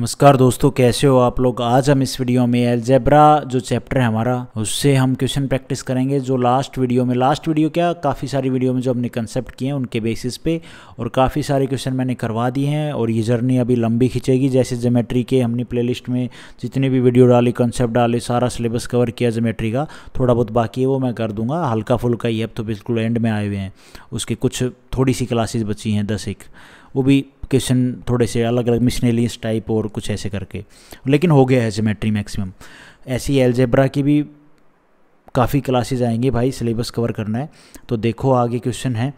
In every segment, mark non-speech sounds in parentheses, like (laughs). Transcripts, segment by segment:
नमस्कार दोस्तों कैसे हो आप लोग आज हम इस वीडियो में एलजेब्रा जो चैप्टर है हमारा उससे हम क्वेश्चन प्रैक्टिस करेंगे जो लास्ट वीडियो में लास्ट वीडियो क्या काफ़ी सारी वीडियो में जो हमने कंसेप्ट किए हैं उनके बेसिस पे और काफ़ी सारे क्वेश्चन मैंने करवा दिए हैं और ये जर्नी अभी लंबी खींचेगी जैसे जोमेट्री के हमने प्ले में जितने भी वीडियो डाले कंसेप्ट डाले सारा सिलेबस कवर किया जोमेट्री का थोड़ा बहुत बाकी है वो मैं कर दूँगा हल्का फुल्का ही अब तो बिल्कुल एंड में आए हुए हैं उसके कुछ थोड़ी सी क्लासेज बची हैं दस एक वो भी क्वेश्चन थोड़े से अलग अलग मिशनलीस टाइप और कुछ ऐसे करके लेकिन हो गया है जोमेट्री मैक्सिमम ऐसी एलजेब्रा की भी काफ़ी क्लासेज आएंगी भाई सिलेबस कवर करना है तो देखो आगे क्वेश्चन है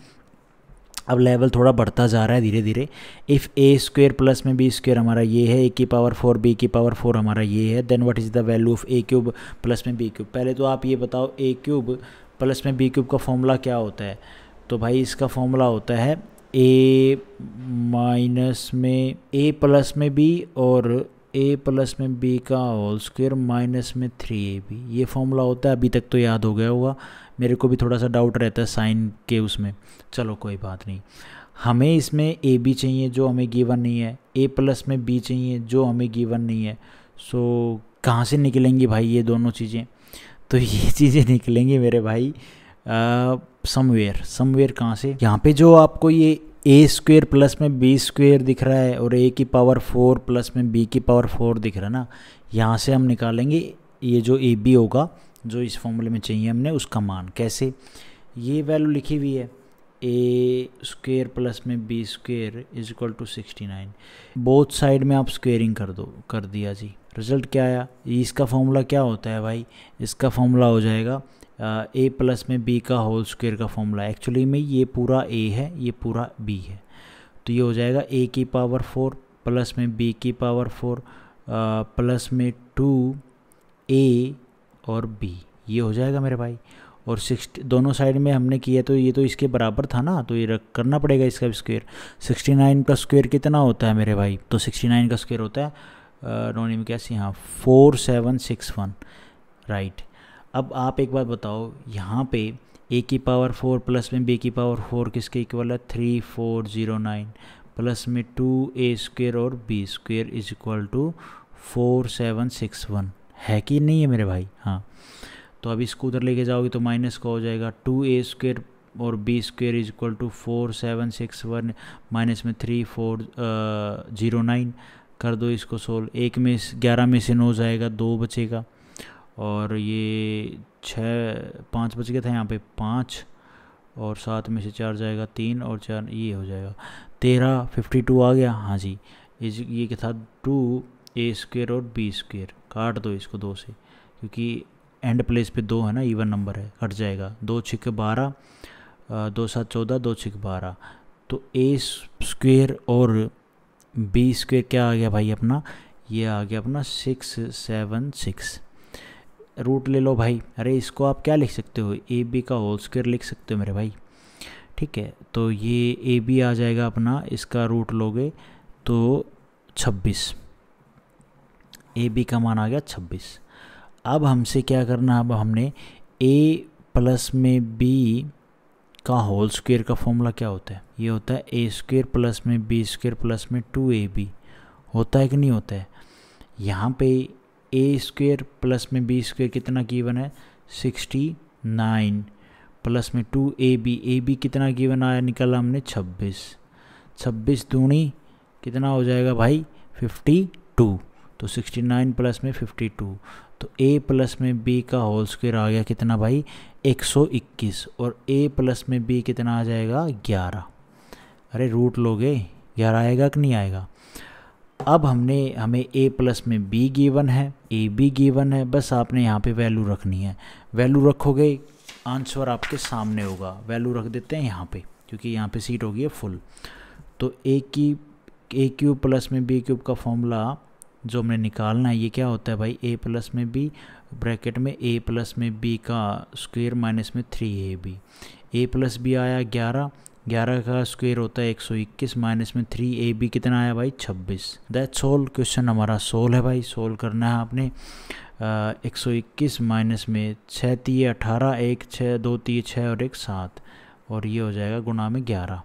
अब लेवल थोड़ा बढ़ता जा रहा है धीरे धीरे इफ़ ए स्क्वेयर प्लस में बी स्क्वेयर हमारा ये है ए की पावर फोर बी की पावर फोर हमारा ये है then what is the value of A cube plus में बी क्यूब पहले तो आप ये बताओ ए क्यूब प्लस में बी क्यूब का फॉर्मूला क्या होता है तो भाई इसका फॉर्मूला होता है ए माइनस में ए प्लस में बी और ए प्लस में बी का होल स्क्वेयर माइनस में थ्री ए बी ये फॉर्मूला होता है अभी तक तो याद हो गया होगा मेरे को भी थोड़ा सा डाउट रहता है साइन के उसमें चलो कोई बात नहीं हमें इसमें ए बी चाहिए जो हमें गिवन नहीं है ए प्लस में बी चाहिए जो हमें गिवन नहीं है सो so, कहाँ से निकलेंगी भाई ये दोनों चीज़ें तो ये (laughs) चीज़ें निकलेंगी मेरे भाई आ, समवेयर समवेयर कहाँ से यहाँ पे जो आपको ये ए स्क्वेयर प्लस में बी स्क्वेयर दिख रहा है और ए की पावर फोर प्लस में बी की पावर फोर दिख रहा है ना यहाँ से हम निकालेंगे ये जो ए बी होगा जो इस फॉर्मूले में चाहिए हमने उसका मान कैसे ये वैल्यू लिखी हुई है ए स्क्वेयर प्लस में B square is equal to sixty nine both side में आप स्क्वेयरिंग कर दो कर दिया जी रिजल्ट क्या आया इसका फॉर्मूला क्या होता है भाई इसका फॉर्मूला हो जाएगा ए प्लस में बी का होल स्क्वेयर का फॉर्मूला एक्चुअली में ये पूरा ए है ये पूरा बी है तो ये हो जाएगा ए की पावर फोर प्लस में बी की पावर फोर प्लस में टू ए और बी ये हो जाएगा मेरे भाई और सिक्सटी दोनों साइड में हमने किया तो ये तो इसके बराबर था ना तो ये रख करना पड़ेगा इसका स्क्वेयर सिक्सटी नाइन का स्क्वेयर कितना होता है मेरे भाई तो सिक्सटी नाइन का स्क्वेयर होता है नॉन इम कैसे हाँ four seven six one right अब आप एक बात बताओ यहाँ पे ए की पावर फोर प्लस में बी की पावर फोर किसके इक्वल है three four zero nine plus में टू ए स्क्वेयर और B square is equal to four seven six one है कि नहीं है मेरे भाई हाँ तो अब इसको उधर लेके जाओगे तो माइनस का हो जाएगा टू ए स्क्वेयर और B square is equal to four seven six one minus में थ्री फोर ज़ीरो नाइन कर दो इसको सोल्व एक में ग्यारह में से नौ जाएगा दो बचेगा और ये छः पाँच बच गया था यहाँ पे पाँच और सात में से चार जाएगा तीन और चार ये हो जाएगा तेरह फिफ्टी टू आ गया हाँ जी इस ये क्या था टू ए स्क्वेयर और बी स्क्वेयर काट दो इसको दो से क्योंकि एंड प्लेस पे दो है ना इवन नंबर है कट जाएगा दो छिक बारह दो सात चौदह दो छिक बारह तो ए स्क्वेयर और बी स्क्वेयर क्या आ गया भाई अपना ये आ गया अपना सिक्स सेवन सिक्स रूट ले लो भाई अरे इसको आप क्या लिख सकते हो ए बी का होल स्क्वेयर लिख सकते हो मेरे भाई ठीक है तो ये ए बी आ जाएगा अपना इसका रूट लोगे तो छब्बीस ए बी का मान आ गया छब्बीस अब हमसे क्या करना है अब हमने ए प्लस में बी का होल स्क्वेयर का फॉर्मूला क्या होता है ये होता है ए स्क्वेयर प्लस में बी स्क्वेयर प्लस में टू ए बी होता है कि नहीं होता है यहाँ पे ए स्क्वेयर प्लस में बी स्क्वेयर कितना गिवन है सिक्सटी नाइन प्लस में two a b a b कितना गिवन आया निकला हमने छब्बीस छब्बीस दूनी कितना हो जाएगा भाई फिफ्टी टू तो सिक्सटी नाइन प्लस में फिफ्टी टू तो ए प्लस में बी का होल स्क्वेयर आ गया कितना भाई 121 और ए प्लस में बी कितना आ जाएगा 11 अरे रूट लोगे 11 आएगा कि नहीं आएगा अब हमने हमें a प्लस में b गिवन है a बी गिवन है बस आपने यहाँ पे वैल्यू रखनी है वैल्यू रखोगे आंसर आपके सामने होगा वैल्यू रख देते हैं यहाँ पे क्योंकि यहाँ पे सीट होगी फुल तो ए की ए क्यूब प्लस में बी क्यूब का फॉर्मूला जो हमने निकालना है ये क्या होता है भाई ए प्लस में बी ब्रैकेट में ए प्लस में बी का स्क्वेयर माइनस में three A b a plus b आया ग्यारह ग्यारह का स्क्वेयर होता है एक सौ इक्कीस माइनस में थ्री ए बी कितना आया भाई छब्बीस दैट सोल क्वेश्चन हमारा सोल है भाई सोल करना है आपने एक सौ इक्कीस माइनस में छः तीय अठारह एक छः दो तीय छः और एक सात और ये हो जाएगा गुणा में ग्यारह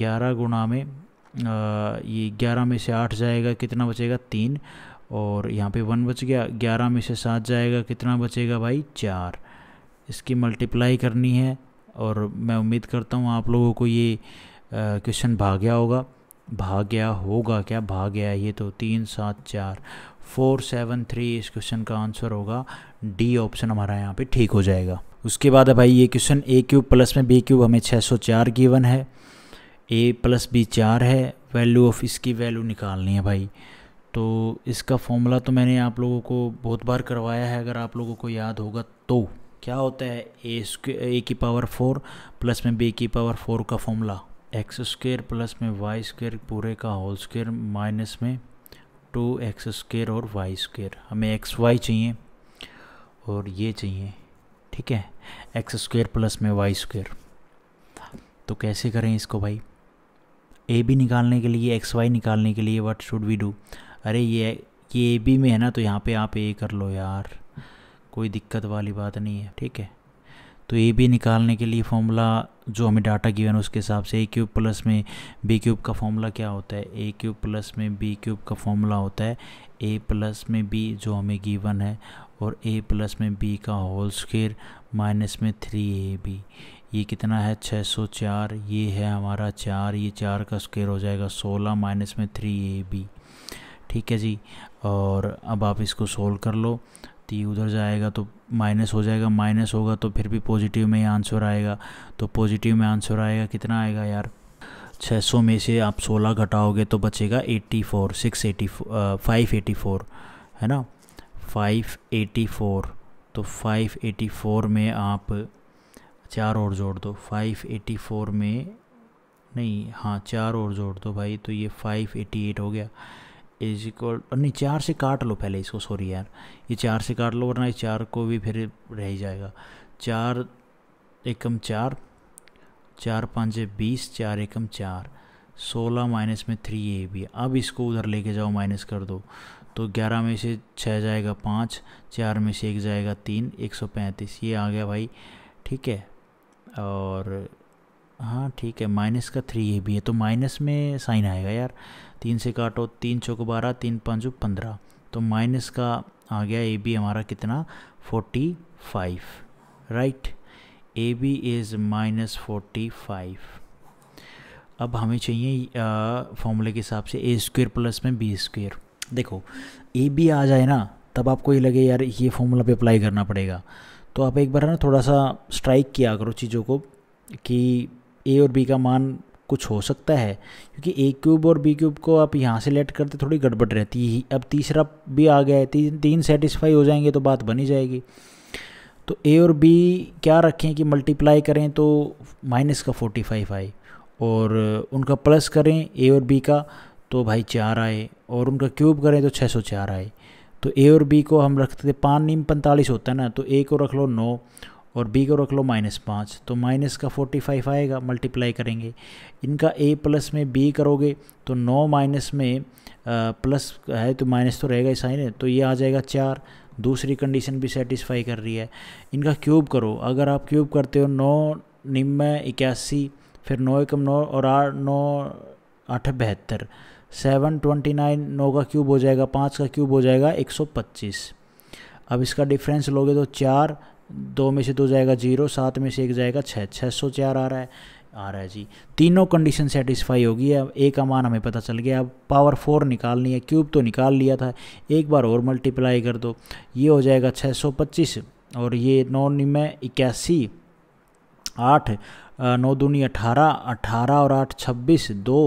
ग्यारह गुणा में ये ग्यारह में से आठ जाएगा कितना बचेगा तीन और यहाँ पे वन बच गया ग्यारह में से सात जाएगा कितना बचेगा भाई चार इसकी मल्टीप्लाई करनी है और मैं उम्मीद करता हूँ आप लोगों को ये क्वेश्चन भाग गया होगा भाग गया होगा क्या भाग गया ये तो तीन सात चार फोर सेवन थ्री इस क्वेश्चन का आंसर होगा डी ऑप्शन हमारा यहाँ पे ठीक हो जाएगा उसके बाद भाई ये क्वेश्चन ए क्यूब प्लस में बी क्यूब हमें छः सौ चार गिवन है ए प्लस बी चार है वैल्यू ऑफ इसकी वैल्यू निकालनी है भाई तो इसका फॉर्मूला तो मैंने आप लोगों को बहुत बार करवाया है अगर आप लोगों को याद होगा तो क्या होता है ए स्क् ए की पावर फोर प्लस में बी की पावर फोर का फॉर्मूला एक्स स्क्वेयर प्लस में वाई स्क्वेयर पूरे का होल स्क्वेयर माइनस में टू एक्स स्क्वेयर और वाई स्क्वेयर हमें एक्स वाई चाहिए और ये चाहिए ठीक है एक्स स्क्वेयर प्लस में वाई स्क्वेयर तो कैसे करें इसको भाई ए बी निकालने के लिए एक्स वाई निकालने के लिए व्हाट शुड वी डू अरे ये ये ए बी में है ना तो यहाँ पे आप ए कर लो यार कोई दिक्कत वाली बात नहीं है ठीक है तो ए बी निकालने के लिए फॉर्मूला जो हमें डाटा गिवन है उसके हिसाब से ए क्यूब प्लस में बी क्यूब का फॉर्मूला क्या होता है ए क्यूब प्लस में बी क्यूब का फॉर्मूला होता है ए प्लस में बी जो हमें गिवन है और ए प्लस में बी का होल स्केयर माइनस में थ्री ए बी ये कितना है 604 ये है हमारा चार ये चार का स्क्वेयर हो जाएगा 16 माइनस में थ्री ए बी ठीक है जी और अब आप इसको सोल्व कर लो तो ये उधर जाएगा तो माइनस हो जाएगा माइनस होगा तो फिर भी पॉजिटिव में ही आंसर आएगा तो पॉजिटिव में आंसर आएगा कितना आएगा यार 600 में से आप 16 घटाओगे तो बचेगा 84 684 584 है ना 584 तो 584 में आप चार और जोड़ दो फाइव एटी फोर में नहीं हाँ चार और जोड़ दो भाई तो ये फाइव एटी एट हो गया इज इक्वल नहीं चार से काट लो पहले इसको सॉरी यार ये चार से काट लो वरना ये चार को भी फिर रह ही जाएगा चार एकम चार चार पाँच बीस चार एकम चार सोलह माइनस में थ्री ए भी अब इसको उधर लेके जाओ माइनस कर दो तो ग्यारह में से छः जाएगा पाँच चार में से एक जाएगा तीन एक सौ पैंतीस ये आ गया भाई ठीक है और हाँ ठीक है माइनस का थ्री ये भी है तो माइनस में साइन आएगा यार तीन से काटो तीन चौक बारह तीन पाँच पंद्रह तो माइनस का आ गया ए बी हमारा कितना forty five right a b is minus forty five अब हमें चाहिए फॉर्मूले के हिसाब से ए स्क्वेयर प्लस में बी स्क्वेयर देखो ए बी आ जाए ना तब आपको ये लगे यार ये फॉर्मूला पे अप्लाई करना पड़ेगा तो आप एक बार है ना थोड़ा सा स्ट्राइक किया करो चीज़ों को कि ए और बी का मान कुछ हो सकता है क्योंकि ए क्यूब और बी क्यूब को आप यहाँ से लेट करते थोड़ी गड़बड़ रहती है अब तीसरा भी आ गया है ती, तीन सेटिस्फाई हो जाएंगे तो बात बनी जाएगी तो ए और बी क्या रखें कि मल्टीप्लाई करें तो माइनस का फोर्टी फाइव आए और उनका प्लस करें ए और बी का तो भाई चार आए और उनका क्यूब करें तो छः सौ चार आए तो ए और बी को हम रखते थे पाँच नीम पैंतालीस होता है ना तो ए को रख लो नौ और बी को रख लो माइनस पाँच तो माइनस का फोर्टी फाइव आएगा मल्टीप्लाई करेंगे इनका ए प्लस में बी करोगे तो नौ माइनस में प्लस है तो माइनस तो रहेगा ही साइन है तो ये आ जाएगा चार दूसरी कंडीशन भी सेटिस्फाई कर रही है इनका क्यूब करो अगर आप क्यूब करते हो नौ निम्न इक्यासी फिर नौ एकम नौ और आठ नौ आठ बहत्तर सेवन ट्वेंटी नाइन नौ का क्यूब हो जाएगा पाँच का क्यूब हो जाएगा एक सौ पच्चीस अब इसका डिफरेंस लोगे तो चार दो में से दो जाएगा जीरो सात में से एक जाएगा छः छः सौ चार आ रहा है आ रहा है जी तीनों कंडीशन सेटिस्फाई होगी अब ए का मान हमें पता चल गया अब पावर फोर निकालनी है क्यूब तो निकाल लिया था एक बार और मल्टीप्लाई कर दो ये हो जाएगा छः सौ पच्चीस और ये नौ में इक्यासी आठ नौ दूनी अठारह अठारह और आठ छब्बीस दो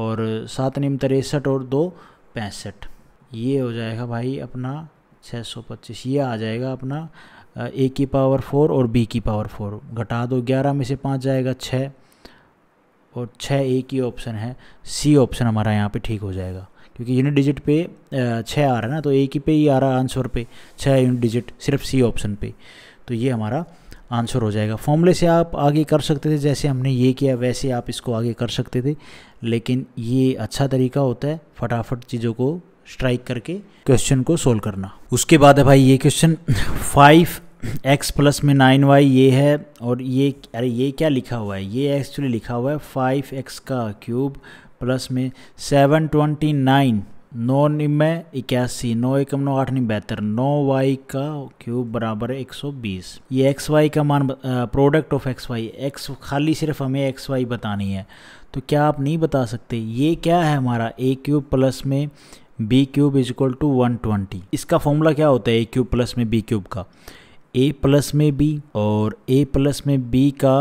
और सात निम तिरसठ और दो पैंसठ ये हो जाएगा भाई अपना छः सौ पच्चीस ये आ जाएगा अपना ए की पावर फोर और बी की पावर फोर घटा दो ग्यारह में से पाँच जाएगा छः और छः ए की ऑप्शन है सी ऑप्शन हमारा यहाँ पे ठीक हो जाएगा क्योंकि यूनिट डिजिट पे छः आ रहा है ना तो ए की पे ही आ रहा आंसर पे छः यूनिट डिजिट सिर्फ सी ऑप्शन पे तो ये हमारा आंसर हो जाएगा फॉर्मूले से आप आगे कर सकते थे जैसे हमने ये किया वैसे आप इसको आगे कर सकते थे लेकिन ये अच्छा तरीका होता है फटाफट चीज़ों को स्ट्राइक करके क्वेश्चन को सोल्व करना उसके बाद है भाई ये क्वेश्चन फाइव एक्स प्लस में नाइन वाई ये है और ये अरे ये क्या लिखा हुआ है ये एक्चुअली लिखा हुआ है फाइव एक्स का क्यूब प्लस में सेवन ट्वेंटी नाइन नौ निम्बे इक्यासी नौ एकम नौ आठ नहीं बेहतर नौ वाई का क्यूब बराबर है एक सौ बीस ये एक्स वाई का मान product of x y x खाली सिर्फ हमें एक्स वाई बतानी है तो क्या आप नहीं बता सकते ये क्या है हमारा ए क्यूब प्लस में B cube is equal to one twenty इसका फॉर्मूला क्या होता है ए क्यूब प्लस में बी क्यूब का ए प्लस में बी और ए प्लस में बी का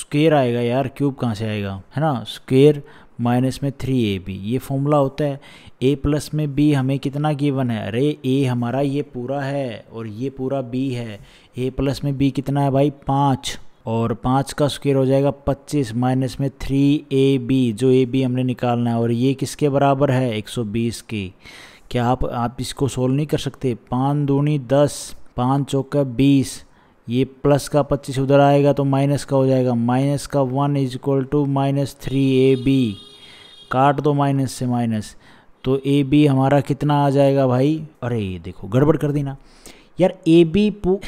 स्क्वेयर आएगा यार क्यूब कहाँ से आएगा है ना स्क्वेयर माइनस में थ्री ए बी ये फॉर्मूला होता है ए प्लस में बी हमें कितना गिवन है अरे ए हमारा ये पूरा है और ये पूरा बी है ए प्लस में बी कितना है भाई पाँच और पाँच का स्क्वायर हो जाएगा पच्चीस माइनस में थ्री ए बी जो ए बी हमने निकालना है और ये किसके बराबर है एक सौ बीस की क्या आप आप इसको सोल्व नहीं कर सकते पाँच दूनी दस पाँच चौका बीस ये प्लस का पच्चीस उधर आएगा तो माइनस का हो जाएगा माइनस का one is equal to minus three A b काट दो माइनस से माइनस तो ए बी हमारा कितना आ जाएगा भाई अरे ये देखो गड़बड़ कर देना यार ए बी पू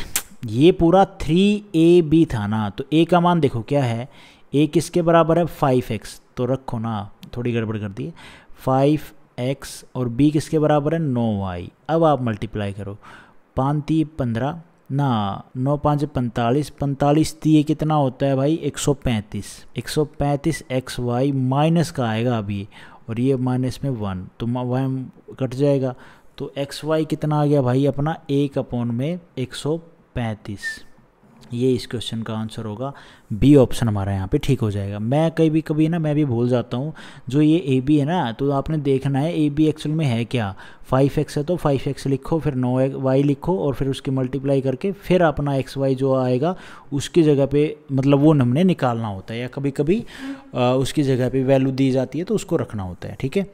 ये पूरा थ्री ए बी था ना तो ए का मान देखो क्या है ए किसके बराबर है फाइव एक्स तो रखो ना थोड़ी गड़बड़ कर दी फाइव एक्स और बी किसके बराबर है नौ वाई अब आप मल्टीप्लाई करो पाँच ती पंद्रह ना नौ पाँच पैंतालीस पैंतालीस तीय कितना होता है भाई एक सौ पैंतीस एक सौ पैंतीस एक्स वाई माइनस का आएगा अभी और ये माइनस में वन तो वाई कट जाएगा तो एक्स वाई कितना आ गया भाई अपना एक अपोन में एक सौ पैंतीस ये इस क्वेश्चन का आंसर होगा बी ऑप्शन हमारा यहाँ पे ठीक हो जाएगा मैं कभी भी कभी ना मैं भी भूल जाता हूँ जो ये ए बी है ना तो आपने देखना है ए बी एक्सल में है क्या फाइव एक्स है तो फाइव एक्स लिखो फिर नौ वाई लिखो और फिर उसकी मल्टीप्लाई करके फिर अपना एक्स वाई जो आएगा उसकी जगह पे मतलब वो हमने निकालना होता है या कभी कभी आ, उसकी जगह पे वैल्यू दी जाती है तो उसको रखना होता है ठीक है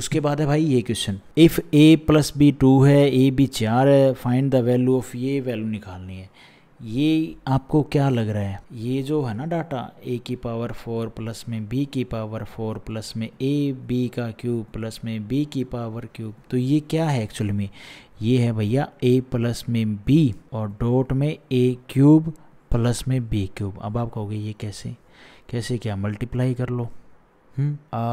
उसके बाद है भाई ये question if a plus b two है ए बी चार है फाइंड द वैल्यू ऑफ ये वैल्यू निकालनी है ये आपको क्या लग रहा है ये जो है ना डाटा ए की पावर फोर प्लस में बी की पावर फोर प्लस में ए बी का क्यूब प्लस में बी की पावर क्यूब तो ये क्या है एक्चुअली में ये है भैया ए प्लस में बी और डॉट में ए क्यूब प्लस में बी क्यूब अब आप कहोगे ये कैसे कैसे क्या मल्टीप्लाई कर लो हम्म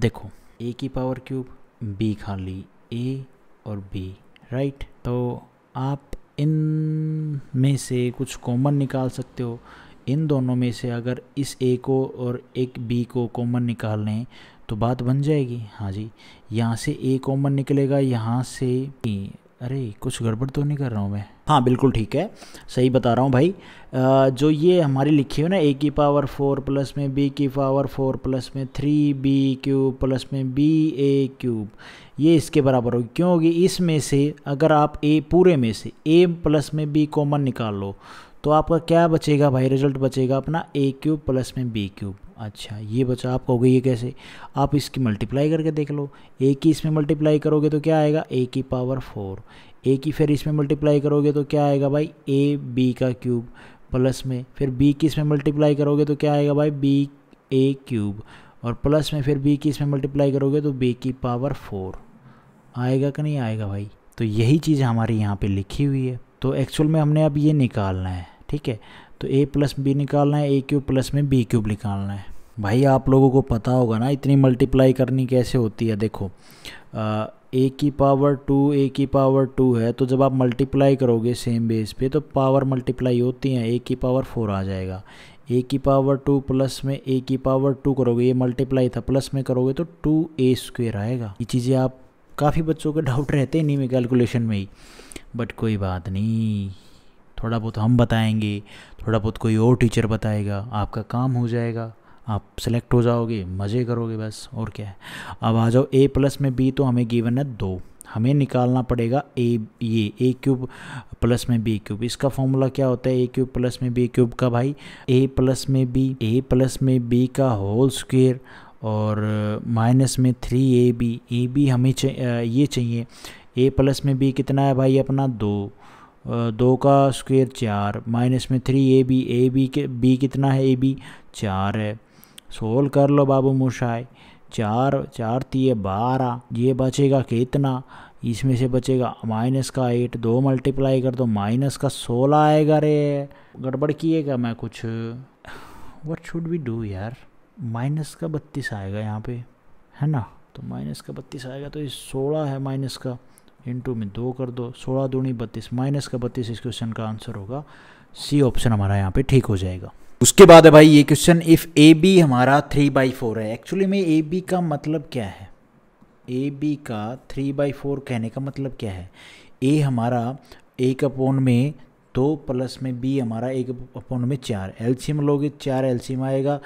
देखो ए की पावर क्यूब बी खाली ए और बी राइट तो आप इन में से कुछ कॉमन निकाल सकते हो इन दोनों में से अगर इस ए को और एक बी को कॉमन निकाल लें तो बात बन जाएगी हाँ जी यहाँ से ए कॉमन निकलेगा यहाँ से अरे कुछ गड़बड़ तो नहीं कर रहा हूँ मैं हाँ बिल्कुल ठीक है सही बता रहा हूँ भाई जो ये हमारी लिखी हुई ना ए की पावर फोर प्लस में बी की पावर फोर प्लस में थ्री बी क्यूब प्लस में बी ए क्यूब ये इसके बराबर होगी क्यों होगी इसमें से अगर आप ए पूरे में से ए प्लस में बी कॉमन निकाल लो तो आपका क्या बचेगा भाई रिजल्ट बचेगा अपना ए क्यूब प्लस में बी क्यूब अच्छा ये बचा आप कहोगे ये कैसे आप इसकी मल्टीप्लाई करके देख लो ए की इसमें मल्टीप्लाई करोगे तो क्या आएगा ए की पावर फोर ए की फिर इसमें मल्टीप्लाई करोगे तो क्या आएगा भाई ए बी का क्यूब प्लस में फिर बी की इसमें मल्टीप्लाई करोगे तो क्या आएगा भाई बी ए क्यूब और प्लस में फिर बी की इसमें मल्टीप्लाई करोगे तो बी की पावर फोर आएगा कि नहीं आएगा भाई तो यही चीज़ हमारी यहाँ पर लिखी हुई है तो एक्चुअल में हमने अब ये निकालना है ठीक है तो ए प्लस बी निकालना है ए क्यूब प्लस में बी क्यूब निकालना है भाई आप लोगों को पता होगा ना इतनी मल्टीप्लाई करनी कैसे होती है देखो ए की पावर टू ए की पावर टू है तो जब आप मल्टीप्लाई करोगे सेम बेस पे तो पावर मल्टीप्लाई होती हैं ए की पावर फोर आ जाएगा ए की पावर टू प्लस में ए की पावर टू करोगे ये मल्टीप्लाई था प्लस में करोगे तो टू ए स्क्वेयर आएगा ये चीज़ें आप काफ़ी बच्चों के डाउट रहते हैं नहीं में कैलकुलेशन में ही बट कोई बात नहीं थोड़ा बहुत हम बताएंगे थोड़ा बहुत कोई और टीचर बताएगा आपका काम हो जाएगा आप सेलेक्ट हो जाओगे मज़े करोगे बस और क्या है अब आ जाओ ए प्लस में बी तो हमें गिवन है दो हमें निकालना पड़ेगा ए ये ए क्यूब प्लस में बी क्यूब इसका फॉर्मूला क्या होता है ए क्यूब प्लस में बी क्यूब का भाई ए प्लस में बी ए प्लस में बी का होल स्क्वेयर और माइनस में three A b a b हमें चा, ये चाहिए ए प्लस में बी कितना है भाई अपना दो दो का स्क्वेयर चार माइनस में three A b a b के बी कितना है ए बी चार है सोल कर लो बाबू मोशाई चार चार तीय बारह ये बचेगा कितना इसमें से बचेगा माइनस का एट दो मल्टीप्लाई कर दो माइनस का सोलह आएगा रे गड़बड़ किएगा मैं कुछ वट शुड वी डू यार माइनस का बत्तीस आएगा यहाँ पे है ना तो माइनस का बत्तीस आएगा तो ये सोलह है माइनस का इंटू में दो कर दो सोलह दूनी बत्तीस माइनस का बत्तीस इस क्वेश्चन का आंसर होगा सी ऑप्शन हमारा यहाँ पे ठीक हो जाएगा उसके बाद है भाई ये क्वेश्चन इफ़ ए बी हमारा थ्री बाई फोर है एक्चुअली में ए बी का मतलब क्या है ए बी का थ्री बाई फोर कहने का मतलब क्या है ए हमारा एक अपोन में दो प्लस में बी हमारा एक अपोन में चार एलसीएम लोगे तो चार एलसीएम आएगा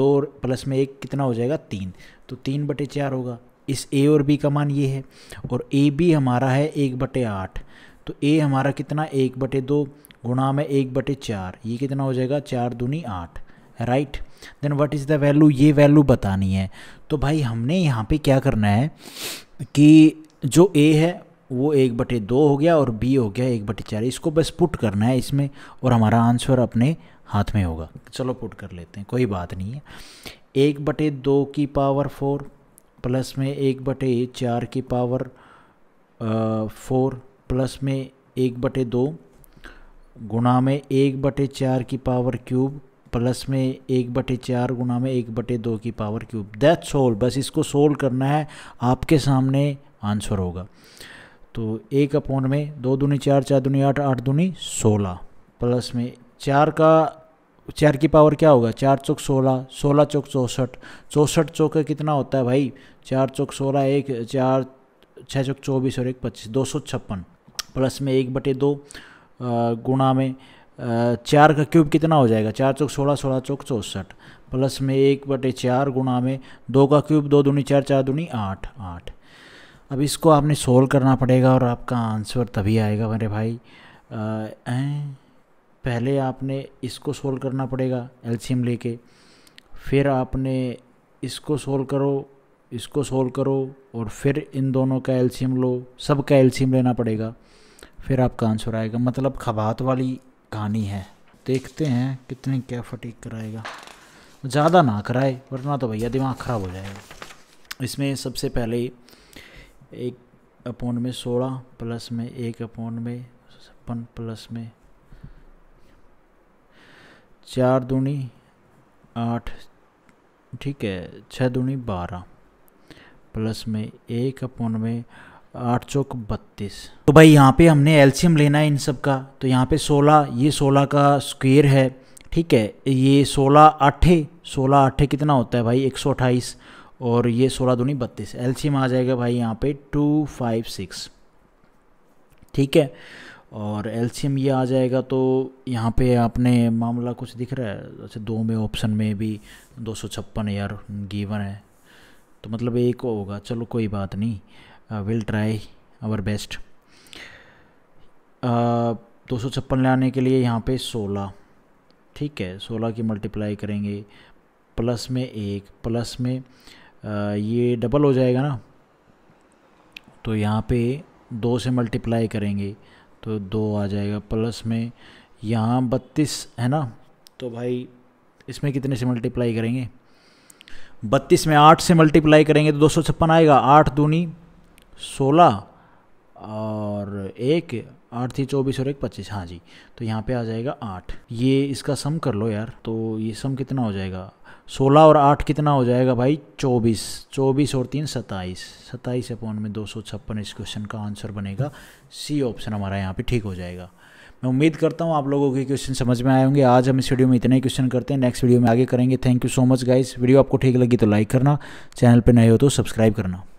दो प्लस में एक कितना हो जाएगा तीन तो तीन बटे चार होगा इस ए और बी का मान ये है और ए बी हमारा है एक बटे आठ तो ए हमारा कितना एक बटे दो गुणा में एक बटे चार ये कितना हो जाएगा चार दूनी आठ right then what is the value ये वैल्यू बतानी है तो भाई हमने यहाँ पे क्या करना है कि जो ए है वो एक बटे दो हो गया और बी हो गया एक बटे चार इसको बस पुट करना है इसमें और हमारा आंसर अपने हाथ में होगा चलो पुट कर लेते हैं कोई बात नहीं है एक बटे दो की पावर फोर प्लस में एक बटे चार की पावर फोर प्लस में एक बटे दो गुणा में एक बटे चार की पावर क्यूब प्लस में एक बटे चार गुना में एक बटे दो की पावर क्यूब दैट सोल्व बस इसको सोल्व करना है आपके सामने आंसर होगा तो एक अपोन में दो दूनी चार चार दूनी आठ आठ दूनी सोलह प्लस में चार का चार की पावर क्या होगा चार चौक सोलह सोलह चौक चौंसठ चौंसठ चौक का कितना होता है भाई चार चौक सोलह एक चार छः चौक चौबीस और एक पच्चीस दो सौ छप्पन प्लस में एक बटे दो गुणा में चार का क्यूब कितना हो जाएगा चार चौक सोलह सोलह चौक चौंसठ प्लस में एक बटे चार गुणा में दो का क्यूब दो दूनी चार चार दूनी आठ आठ अब इसको आपने सोल्व करना पड़ेगा और आपका आंसर तभी आएगा मेरे भाई आ, पहले आपने इसको सोल्व करना पड़ेगा एल्शियम लेके फिर आपने इसको सोल्व करो इसको सोल्व करो और फिर इन दोनों का एल्शियम लो सब का एल्शियम लेना पड़ेगा फिर आपका आंसर आएगा मतलब खबात वाली कहानी है देखते हैं कितने क्या फटीक कराएगा ज़्यादा ना कराए वरना तो भैया दिमाग ख़राब हो जाएगा इसमें सबसे पहले एक अपोन में सोलह प्लस में एक अपोन में छप्पन प्लस में चार दूनी आठ ठीक है छः दूनी बारह प्लस में एक अपोन में आठ चौक बत्तीस तो भाई यहाँ पे हमने एल्शियम लेना है इन सब का तो यहाँ पे सोलह ये सोलह का स्क्वेयर है ठीक है ये सोलह आठे सोलह आठे कितना होता है भाई एक सौ अट्ठाईस और ये सोलह दूनी बत्तीस एल्शियम आ जाएगा भाई यहाँ पे टू फाइव सिक्स ठीक है और एल्शियम ये आ जाएगा तो यहाँ पे आपने मामला कुछ दिख रहा है अच्छा दो में ऑप्शन में भी दो सौ छप्पन यार गीवन है तो मतलब एक होगा चलो कोई बात नहीं will uh, try try best दो सौ छप्पन ले आने के लिए यहाँ पे सोलह ठीक है सोलह की मल्टीप्लाई करेंगे प्लस में एक प्लस में आ, uh, ये डबल हो जाएगा ना तो यहाँ पे दो से मल्टीप्लाई करेंगे तो दो आ जाएगा प्लस में यहाँ बत्तीस है ना तो भाई इसमें कितने से मल्टीप्लाई करेंगे बत्तीस में आठ से मल्टीप्लाई करेंगे तो दो सौ छप्पन आएगा आठ दूनी सोलह और एक आठ थी चौबीस और एक पच्चीस हाँ जी तो यहाँ पे आ जाएगा आठ ये इसका सम कर लो यार तो ये सम कितना हो जाएगा सोलह और आठ कितना हो जाएगा भाई चौबीस चौबीस और तीन सत्ताईस सत्ताईस अपॉन में दो सौ छप्पन इस क्वेश्चन का आंसर बनेगा सी ऑप्शन हमारा यहाँ पे ठीक हो जाएगा मैं उम्मीद करता हूँ आप लोगों के क्वेश्चन समझ में आए होंगे आज हम इस वीडियो में इतने ही क्वेश्चन करते हैं नेक्स्ट वीडियो में आगे करेंगे thank you so much guys video आपको ठीक लगी तो लाइक करना चैनल पर नए हो तो सब्सक्राइब करना